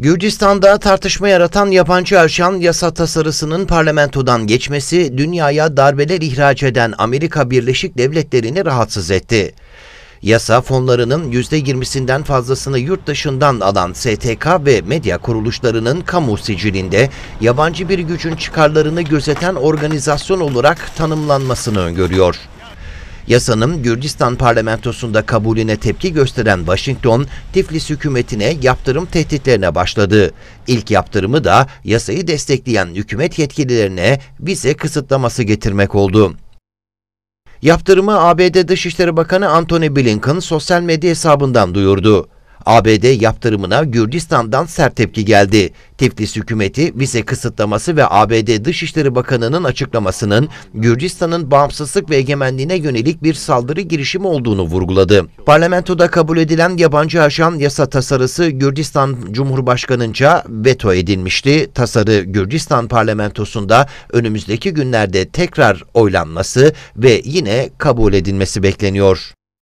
Gürcistan'da tartışma yaratan yabancı aşan yasa tasarısının parlamentodan geçmesi dünyaya darbeler ihraç eden Amerika Birleşik Devletleri'ni rahatsız etti. Yasa fonlarının %20'sinden fazlasını yurt dışından alan STK ve medya kuruluşlarının kamu sicilinde yabancı bir gücün çıkarlarını gözeten organizasyon olarak tanımlanmasını öngörüyor. Yasanın Gürcistan parlamentosunda kabulüne tepki gösteren Washington, Tiflis hükümetine yaptırım tehditlerine başladı. İlk yaptırımı da yasayı destekleyen hükümet yetkililerine vize kısıtlaması getirmek oldu. Yaptırımı ABD Dışişleri Bakanı Antony Blinken sosyal medya hesabından duyurdu. ABD yaptırımına Gürcistan'dan sert tepki geldi. Tiflis hükümeti vize kısıtlaması ve ABD Dışişleri Bakanı'nın açıklamasının Gürcistan'ın bağımsızlık ve egemenliğine yönelik bir saldırı girişimi olduğunu vurguladı. Parlamentoda kabul edilen yabancı aşan yasa tasarısı Gürcistan Cumhurbaşkanınca veto edilmişti. Tasarı Gürcistan parlamentosunda önümüzdeki günlerde tekrar oylanması ve yine kabul edilmesi bekleniyor.